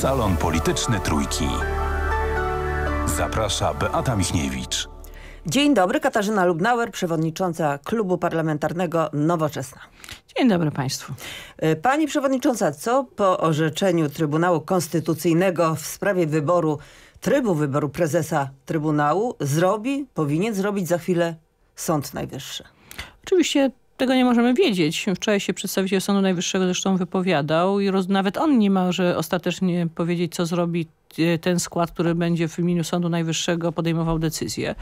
Salon Polityczny Trójki. Zaprasza Beata Michniewicz. Dzień dobry, Katarzyna Lubnauer, przewodnicząca Klubu Parlamentarnego Nowoczesna. Dzień dobry Państwu. E, pani przewodnicząca, co po orzeczeniu Trybunału Konstytucyjnego w sprawie wyboru, trybu wyboru prezesa Trybunału zrobi, powinien zrobić za chwilę Sąd Najwyższy? Oczywiście tego nie możemy wiedzieć. Wczoraj się przedstawiciel Sądu Najwyższego zresztą wypowiadał i nawet on nie może ostatecznie powiedzieć, co zrobi Y, ten skład, który będzie w imieniu Sądu Najwyższego podejmował decyzję.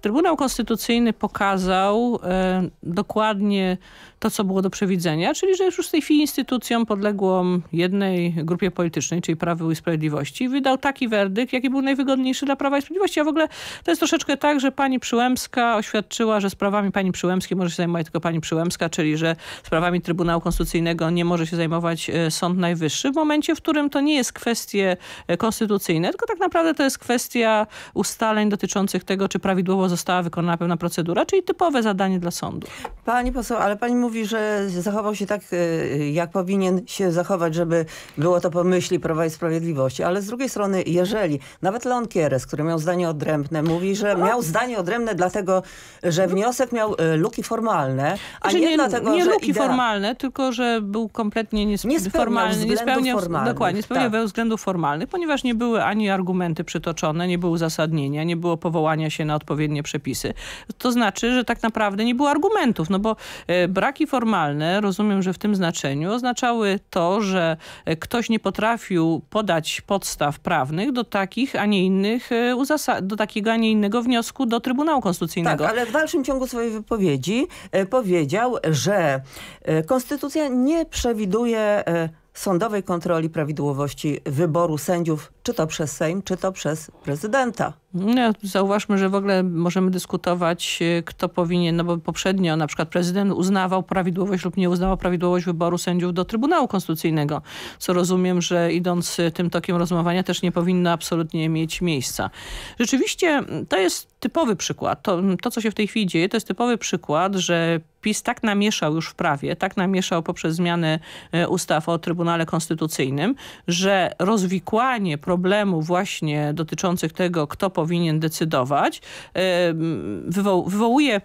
Trybunał Konstytucyjny pokazał e, dokładnie to, co było do przewidzenia, czyli że już w tej chwili instytucją podległą jednej grupie politycznej, czyli prawy i Sprawiedliwości, wydał taki werdykt, jaki był najwygodniejszy dla Prawa i Sprawiedliwości. A w ogóle to jest troszeczkę tak, że pani Przyłębska oświadczyła, że sprawami pani Przyłębskiej może się zajmować tylko pani Przyłębska, czyli że sprawami Trybunału Konstytucyjnego nie może się zajmować y, Sąd Najwyższy. W momencie, w którym to nie jest kwestie konstytucyjne, konstytucyjne, tylko tak naprawdę to jest kwestia ustaleń dotyczących tego, czy prawidłowo została wykonana pewna procedura, czyli typowe zadanie dla sądu. Pani poseł, ale pani mówi, że zachował się tak, y, jak powinien się zachować, żeby było to po myśli Prawa i Sprawiedliwości, ale z drugiej strony, jeżeli nawet Leon Kieres, który miał zdanie odrębne, mówi, że no. miał zdanie odrębne dlatego, że wniosek miał y, luki formalne, a znaczy nie, nie dlatego, nie że luki idea... formalne, tylko że był kompletnie niespełniony, nie spełniał, formalny, nie spełniał dokładnie, nie spełniał tak. względów formalnych, ponieważ nie było były ani argumenty przytoczone, nie było uzasadnienia, nie było powołania się na odpowiednie przepisy. To znaczy, że tak naprawdę nie było argumentów, no bo e, braki formalne, rozumiem, że w tym znaczeniu oznaczały to, że e, ktoś nie potrafił podać podstaw prawnych do takich, a nie innych e, do takiego, a nie innego wniosku do Trybunału Konstytucyjnego. Tak, ale w dalszym ciągu swojej wypowiedzi powiedział, że Konstytucja nie przewiduje sądowej kontroli prawidłowości wyboru sędziów czy to przez Sejm, czy to przez prezydenta. No, zauważmy, że w ogóle możemy dyskutować, y, kto powinien, no bo poprzednio na przykład prezydent uznawał prawidłowość lub nie uznawał prawidłowość wyboru sędziów do Trybunału Konstytucyjnego, co rozumiem, że idąc y, tym tokiem rozmowania też nie powinno absolutnie mieć miejsca. Rzeczywiście to jest typowy przykład, to, to co się w tej chwili dzieje, to jest typowy przykład, że PiS tak namieszał już w prawie, tak namieszał poprzez zmianę y, ustaw o Trybunale Konstytucyjnym, że rozwikłanie problemu problemu właśnie dotyczących tego, kto powinien decydować, wywołuje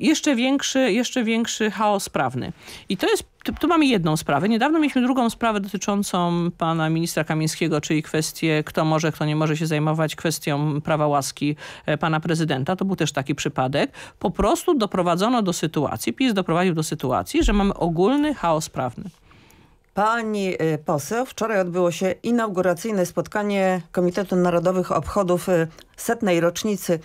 jeszcze większy, jeszcze większy chaos prawny. I to jest, tu mamy jedną sprawę. Niedawno mieliśmy drugą sprawę dotyczącą pana ministra Kamińskiego, czyli kwestię, kto może, kto nie może się zajmować kwestią prawa łaski e, pana prezydenta. To był też taki przypadek. Po prostu doprowadzono do sytuacji, PiS doprowadził do sytuacji, że mamy ogólny chaos prawny. Pani e, poseł, wczoraj odbyło się inauguracyjne spotkanie Komitetu Narodowych Obchodów e, setnej rocznicy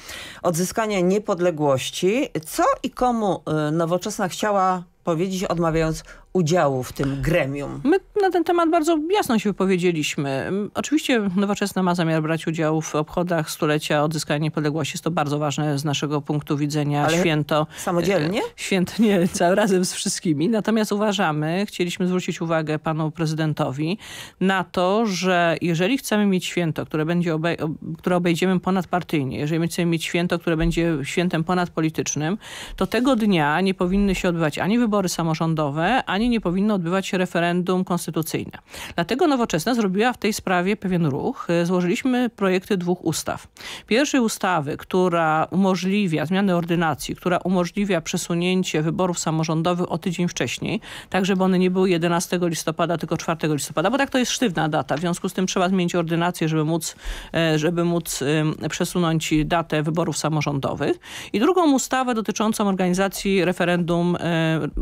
odzyskania niepodległości. Co i komu e, nowoczesna chciała powiedzieć, odmawiając udziału w tym gremium? My na ten temat bardzo jasno się wypowiedzieliśmy. Oczywiście Nowoczesna ma zamiar brać udział w obchodach stulecia odzyskania niepodległości. Jest to bardzo ważne z naszego punktu widzenia Ale święto. Samodzielnie? E, święto nie, razem z wszystkimi. Natomiast uważamy, chcieliśmy zwrócić uwagę panu prezydentowi na to, że jeżeli chcemy mieć święto, które, będzie obej które obejdziemy ponadpartyjnie, jeżeli chcemy mieć święto, które będzie świętem ponadpolitycznym, to tego dnia nie powinny się odbywać ani wybory samorządowe, ani nie powinno odbywać się referendum konstytucyjne. Dlatego Nowoczesna zrobiła w tej sprawie pewien ruch. E, złożyliśmy projekty dwóch ustaw. Pierwszej ustawy, która umożliwia zmianę ordynacji, która umożliwia przesunięcie wyborów samorządowych o tydzień wcześniej, tak żeby one nie były 11 listopada, tylko 4 listopada, bo tak to jest sztywna data. W związku z tym trzeba zmienić ordynację, żeby móc, e, żeby móc e, przesunąć datę wyborów samorządowych. I drugą ustawę dotyczącą organizacji referendum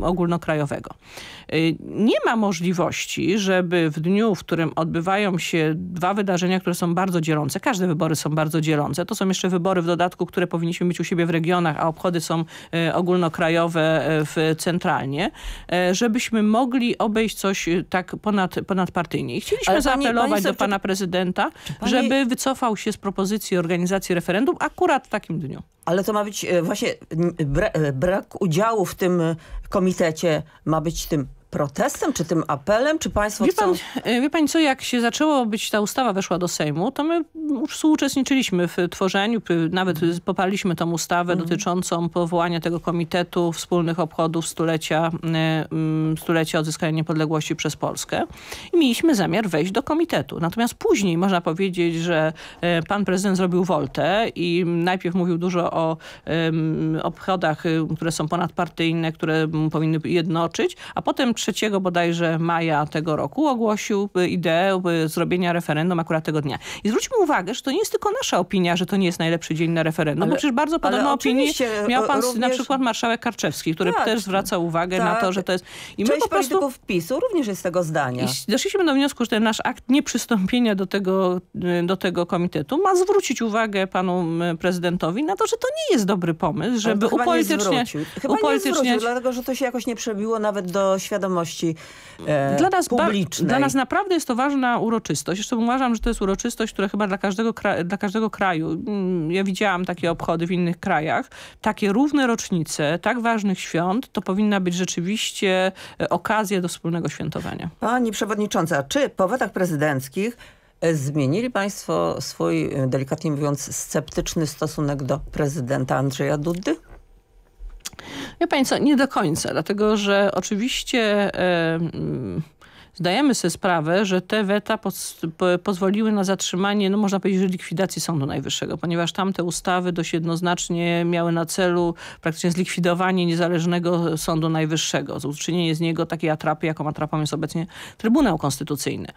ogólnokrajowego. Y, nie ma możliwości, żeby w dniu, w którym odbywają się dwa wydarzenia, które są bardzo dzielące, każde wybory są bardzo dzielące, to są jeszcze wybory w dodatku, które powinniśmy mieć u siebie w regionach, a obchody są y, ogólnokrajowe y, w centralnie, żebyśmy mogli obejść coś tak ponad, ponadpartyjnie. I chcieliśmy pani, zaapelować pani do pana prezydenta, pani... żeby wycofał się z propozycji organizacji referendum akurat w takim dniu. Ale to ma być właśnie bra brak udziału w tym komitecie ma być tym protestem, czy tym apelem, czy państwo wie chcą... Pan, e, wie pani co, jak się zaczęło być, ta ustawa weszła do Sejmu, to my współuczestniczyliśmy w tworzeniu, nawet mhm. poparliśmy tą ustawę mm. dotyczącą powołania tego Komitetu Wspólnych Obchodów Stulecia, e, stulecia Odzyskania Niepodległości przez Polskę. I mieliśmy zamiar wejść do komitetu. Natomiast później można powiedzieć, że e, pan prezydent zrobił woltę i najpierw mówił dużo o obchodach, y, które są ponadpartyjne, które powinny jednoczyć, a potem 3 bodajże maja tego roku ogłosił ideę zrobienia referendum akurat tego dnia. I zwróćmy uwagę, że to nie jest tylko nasza opinia, że to nie jest najlepszy dzień na referendum, ale, bo przecież bardzo podobną opinię e, miał pan również... na przykład marszałek Karczewski, który tak, też zwraca uwagę tak. na to, tak. że to jest... I my po prostu... polityków PiSu również jest tego zdania. I doszliśmy do wniosku, że ten nasz akt nieprzystąpienia do tego, y, do tego komitetu ma zwrócić uwagę panu y, prezydentowi na to, że to nie jest dobry pomysł, żeby upolityczniać... Chyba upolityczniać... nie zwrócił, dlatego że to się jakoś nie przebiło nawet do świadomości wiadomości e, dla nas publicznej. Dla nas naprawdę jest to ważna uroczystość. Zresztą uważam, że to jest uroczystość, która chyba dla każdego, dla każdego kraju. Mm, ja widziałam takie obchody w innych krajach. Takie równe rocznice, tak ważnych świąt, to powinna być rzeczywiście e, okazja do wspólnego świętowania. Pani przewodnicząca, czy po watach prezydenckich e, Zmienili Państwo swój, e, delikatnie mówiąc, sceptyczny stosunek do prezydenta Andrzeja Dudy? nie do końca, dlatego że oczywiście... Yy, zdajemy sobie sprawę, że te weta poz, po, pozwoliły na zatrzymanie, no można powiedzieć, że likwidacji Sądu Najwyższego, ponieważ tamte ustawy dość jednoznacznie miały na celu praktycznie zlikwidowanie niezależnego Sądu Najwyższego, uczynienie z niego takiej atrapy, jaką atrapą jest obecnie Trybunał Konstytucyjny.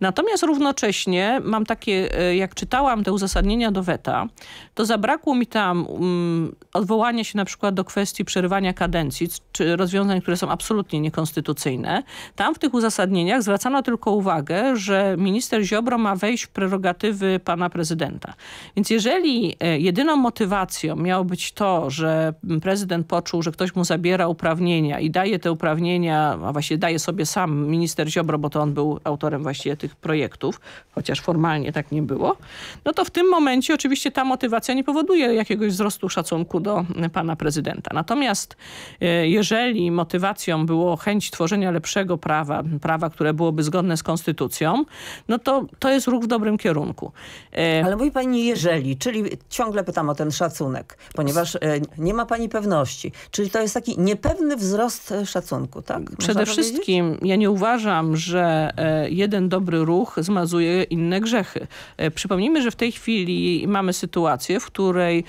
Natomiast równocześnie mam takie, e, jak czytałam te uzasadnienia do weta, to zabrakło mi tam um, odwołania się na przykład do kwestii przerywania kadencji, czy rozwiązań, które są absolutnie niekonstytucyjne. Tam w tych uzasadnieniach porozumieniach zwracano tylko uwagę, że minister Ziobro ma wejść w prerogatywy pana prezydenta. Więc jeżeli e, jedyną motywacją miało być to, że prezydent poczuł, że ktoś mu zabiera uprawnienia i daje te uprawnienia, a właściwie daje sobie sam minister Ziobro, bo to on był autorem właściwie tych projektów, chociaż formalnie tak nie było, no to w tym momencie oczywiście ta motywacja nie powoduje jakiegoś wzrostu szacunku do e, pana prezydenta. Natomiast e, jeżeli motywacją było chęć tworzenia lepszego prawa, prawa, które byłoby zgodne z konstytucją, no to to jest ruch w dobrym kierunku. E, Ale mówi pani jeżeli, czyli ciągle pytam o ten szacunek, ponieważ e, nie ma pani pewności. Czyli to jest taki niepewny wzrost e, szacunku, tak? Można Przede wszystkim ja nie uważam, że jeden dobry ruch zmazuje inne grzechy. Przypomnijmy, że w tej chwili mamy sytuację, w której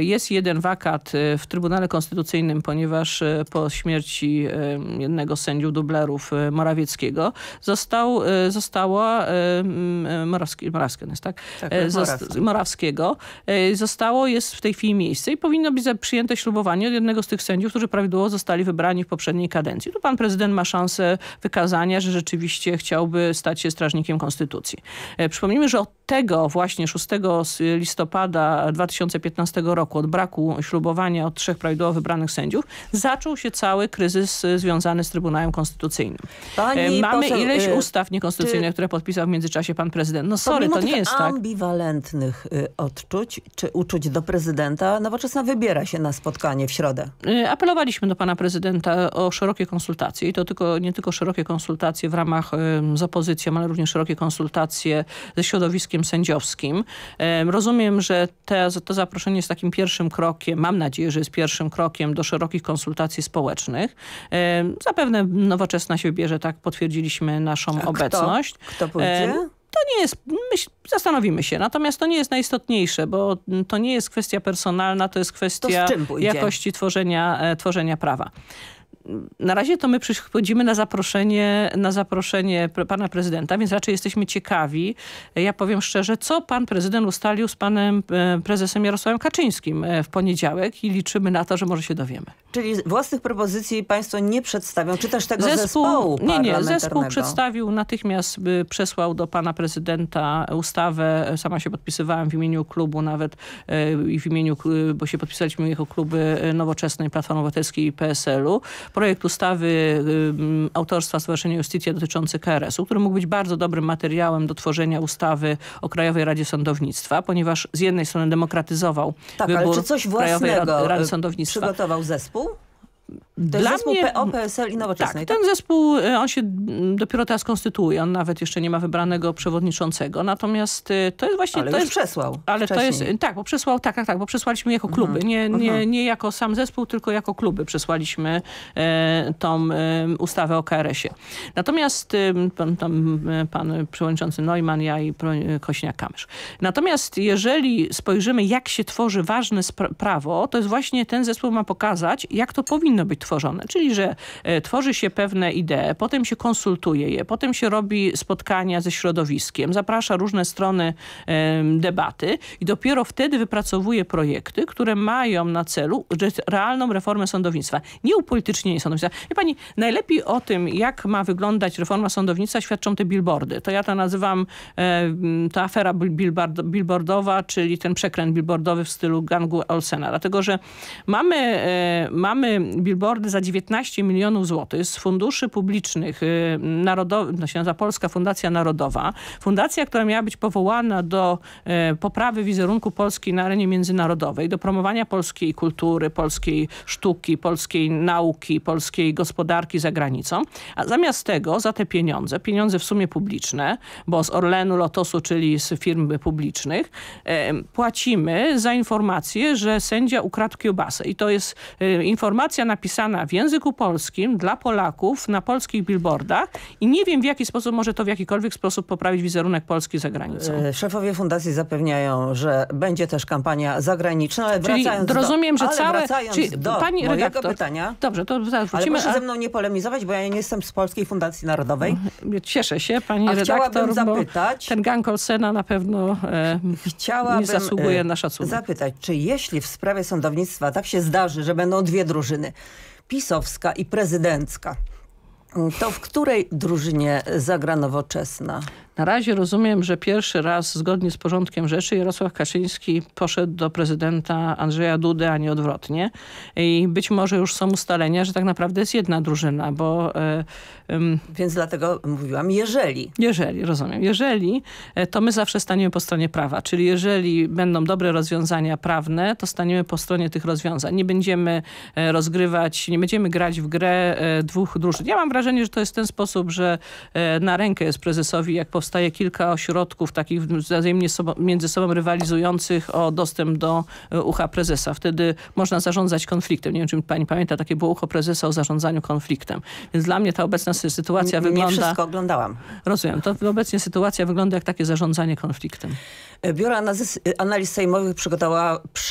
jest jeden wakat w Trybunale Konstytucyjnym, ponieważ po śmierci jednego z sędziów dublerów Morawieckiego Morawskiego został, e, została e, Morawski, Morawski jest, tak? tak e, Zosta Morawskiego. Zostało, jest w tej chwili miejsce i powinno być przyjęte ślubowanie od jednego z tych sędziów, którzy prawidłowo zostali wybrani w poprzedniej kadencji. Tu pan prezydent ma szansę wykazania, że rzeczywiście chciałby stać się strażnikiem konstytucji. Przypomnijmy, że od tego właśnie 6 listopada 2015 roku, od braku ślubowania od trzech prawidłowo wybranych sędziów, zaczął się cały kryzys związany z Trybunałem Konstytucyjnym. Pani mamy poseł, ileś y, ustaw niekonstytucyjnych, które podpisał w międzyczasie pan prezydent. No sorry, to nie jest tak. ambiwalentnych y, odczuć czy uczuć do prezydenta, Nowoczesna wybiera się na spotkanie w środę. Y, apelowaliśmy do pana prezydenta o szerokie konsultacje i to tylko, nie tylko szerokie konsultacje w ramach z opozycją, ale również szerokie konsultacje ze środowiskiem sędziowskim. Rozumiem, że te, to zaproszenie jest takim pierwszym krokiem, mam nadzieję, że jest pierwszym krokiem do szerokich konsultacji społecznych. Zapewne Nowoczesna się wybierze tak potwierdzenie potwierdziliśmy naszą A obecność. Kto, kto pójdzie? E, to nie jest, zastanowimy się, natomiast to nie jest najistotniejsze, bo to nie jest kwestia personalna, to jest kwestia to jakości tworzenia, e, tworzenia prawa na razie to my przychodzimy na zaproszenie, na zaproszenie pana prezydenta, więc raczej jesteśmy ciekawi. Ja powiem szczerze, co pan prezydent ustalił z panem e, prezesem Jarosławem Kaczyńskim e, w poniedziałek i liczymy na to, że może się dowiemy. Czyli własnych propozycji państwo nie przedstawią, czy też tego zespół, zespołu Nie, nie, zespół przedstawił, natychmiast przesłał do pana prezydenta ustawę. Sama się podpisywałam w imieniu klubu nawet e, i w imieniu, bo się podpisaliśmy jako kluby Nowoczesnej, Platformy Obywatelskiej i PSL-u projekt ustawy autorstwa Stowarzyszenia Justycja dotyczący KRS-u, który mógł być bardzo dobrym materiałem do tworzenia ustawy o Krajowej Radzie Sądownictwa, ponieważ z jednej strony demokratyzował tak, wybór ale czy coś własnego Krajowej Rady e, Sądownictwa. przygotował zespół? To Dla zespół mnie, PO, PSL i Nowoczesnej. Tak, tak, ten zespół, y, on się mm, dopiero teraz konstytuuje. On nawet jeszcze nie ma wybranego przewodniczącego. Natomiast y, to jest właśnie... Ale to już jest, przesłał Ale to jest... Tak, bo przesłał, tak, tak, tak, bo przesłaliśmy jako mhm. kluby. Nie, nie, mhm. nie jako sam zespół, tylko jako kluby przesłaliśmy e, tą e, ustawę o KRS-ie. Natomiast e, pan, tam, e, pan przewodniczący Neumann, ja i e, Kośniak-Kamysz. Natomiast jeżeli spojrzymy, jak się tworzy ważne prawo, to jest właśnie ten zespół ma pokazać, jak to powinno być tworzone. Czyli, że e, tworzy się pewne idee, potem się konsultuje je, potem się robi spotkania ze środowiskiem, zaprasza różne strony debaty i dopiero wtedy wypracowuje projekty, które mają na celu realną reformę sądownictwa. Nie upolitycznienie sądownictwa. Wie pani, najlepiej o tym, jak ma wyglądać reforma sądownictwa świadczą te billboardy. To ja to nazywam e, ta afera billboard, billboardowa, czyli ten przekręt billboardowy w stylu gangu Olsena. Dlatego, że mamy, e, mamy billboard akordy za 19 milionów złotych z funduszy publicznych, y, narodowy, no się nazywa Polska Fundacja Narodowa. Fundacja, która miała być powołana do e, poprawy wizerunku Polski na arenie międzynarodowej, do promowania polskiej kultury, polskiej sztuki, polskiej nauki, polskiej gospodarki za granicą. A zamiast tego za te pieniądze, pieniądze w sumie publiczne, bo z Orlenu, Lotosu, czyli z firm publicznych, e, płacimy za informację, że sędzia ukradł kiełbasę. I to jest e, informacja napisana napisana w języku polskim dla Polaków na polskich billboardach i nie wiem w jaki sposób może to w jakikolwiek sposób poprawić wizerunek Polski za granicą. E, szefowie fundacji zapewniają, że będzie też kampania zagraniczna, ale czyli wracając rozumiem, do, że całe... Czyli, do pani redaktor, pytania. Dobrze, to zaraz wrócimy. Ale proszę a... ze mną nie polemizować, bo ja nie jestem z Polskiej Fundacji Narodowej. Cieszę się, pani a redaktor, zapytać, ten gang Olsena na pewno e, chciałabym zasługuje e, na szacunek. Zapytać, czy jeśli w sprawie sądownictwa tak się zdarzy, że będą dwie drużyny, pisowska i prezydencka. To w której drużynie zagra nowoczesna? Na razie rozumiem, że pierwszy raz zgodnie z porządkiem rzeczy Jarosław Kaczyński poszedł do prezydenta Andrzeja Dudy, a nie odwrotnie. I być może już są ustalenia, że tak naprawdę jest jedna drużyna, bo... E, Więc dlatego mówiłam jeżeli. Jeżeli, rozumiem. Jeżeli, e, to my zawsze staniemy po stronie prawa. Czyli jeżeli będą dobre rozwiązania prawne, to staniemy po stronie tych rozwiązań. Nie będziemy e, rozgrywać, nie będziemy grać w grę dwóch drużyn. Ja mam wrażenie, że to jest ten sposób, że na rękę jest prezesowi, jak po powstaje kilka ośrodków takich wzajemnie sobą, między sobą rywalizujących o dostęp do e, ucha prezesa. Wtedy można zarządzać konfliktem. Nie wiem, czy pani pamięta, takie było ucho prezesa o zarządzaniu konfliktem. Więc dla mnie ta obecna sytuacja nie, wygląda... Nie wszystko oglądałam. Rozumiem. To obecnie sytuacja wygląda jak takie zarządzanie konfliktem. E, Biuro Analiz Sejmowych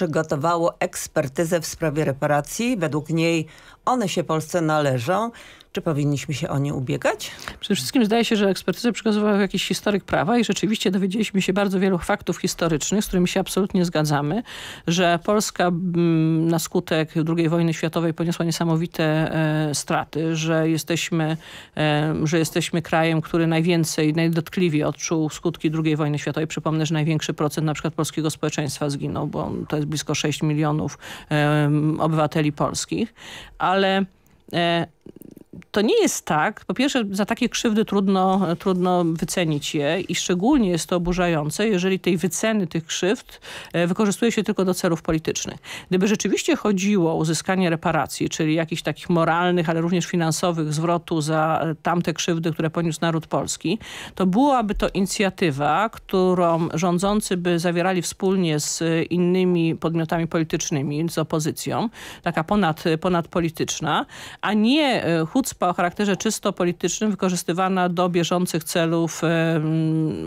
przygotowało ekspertyzę w sprawie reparacji. Według niej one się Polsce należą. Czy powinniśmy się o nie ubiegać? Przede wszystkim zdaje się, że ekspertyzę przygotował jakiś historyk prawa i rzeczywiście dowiedzieliśmy się bardzo wielu faktów historycznych, z którymi się absolutnie zgadzamy, że Polska na skutek II wojny światowej poniosła niesamowite e, straty, że jesteśmy, e, że jesteśmy krajem, który najwięcej, najdotkliwiej odczuł skutki II wojny światowej. Przypomnę, że największy procent na przykład polskiego społeczeństwa zginął, bo to jest blisko 6 milionów e, obywateli polskich, a ale e, to nie jest tak, po pierwsze za takie krzywdy trudno, trudno wycenić je i szczególnie jest to oburzające, jeżeli tej wyceny tych krzywd e, wykorzystuje się tylko do celów politycznych. Gdyby rzeczywiście chodziło o uzyskanie reparacji, czyli jakichś takich moralnych, ale również finansowych zwrotu za e, tamte krzywdy, które poniósł naród polski, to byłaby to inicjatywa, którą rządzący by zawierali wspólnie z e, innymi podmiotami politycznymi, z opozycją, taka ponad, ponadpolityczna, a nie chucpa wyspa o charakterze czysto politycznym wykorzystywana do bieżących celów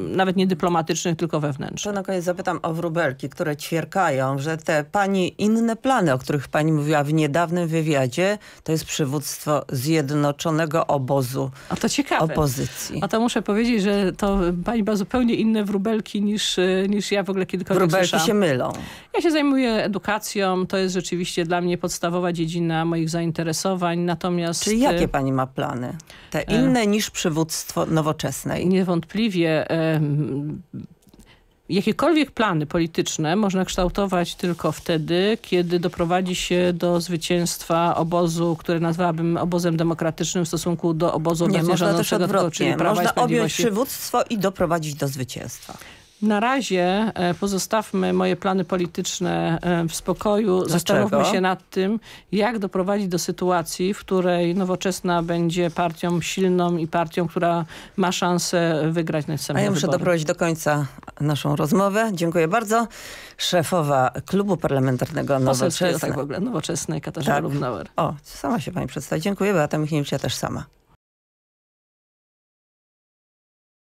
nawet nie dyplomatycznych, tylko wewnętrznych. To na koniec zapytam o wróbelki, które ćwierkają, że te pani inne plany, o których pani mówiła w niedawnym wywiadzie, to jest przywództwo zjednoczonego obozu A to ciekawe. opozycji. A to muszę powiedzieć, że to pani ma zupełnie inne wróbelki niż, y, niż ja w ogóle kiedykolwiek Wróbelki się mylą. Ja się zajmuję edukacją, to jest rzeczywiście dla mnie podstawowa dziedzina moich zainteresowań, natomiast... Czyli jakie y, pani pani ma plany? Te e. inne niż przywództwo nowoczesne. Niewątpliwie Jakiekolwiek plany polityczne można kształtować tylko wtedy, kiedy doprowadzi się do zwycięstwa obozu, które nazwałabym obozem demokratycznym w stosunku do obozu Nie, można też odwrotnie. Czyli można objąć przywództwo i doprowadzić do zwycięstwa. Na razie e, pozostawmy moje plany polityczne e, w spokoju. Zastanówmy się nad tym, jak doprowadzić do sytuacji, w której Nowoczesna będzie partią silną i partią, która ma szansę wygrać następne A ja muszę wybory. doprowadzić do końca naszą rozmowę. Dziękuję bardzo. Szefowa Klubu Parlamentarnego Nowoczesnej. tak w ogóle, Nowoczesnej Katarzyna tak. Równauer. O, sama się pani przedstawi. Dziękuję. Beata Michniewicz, ja też sama.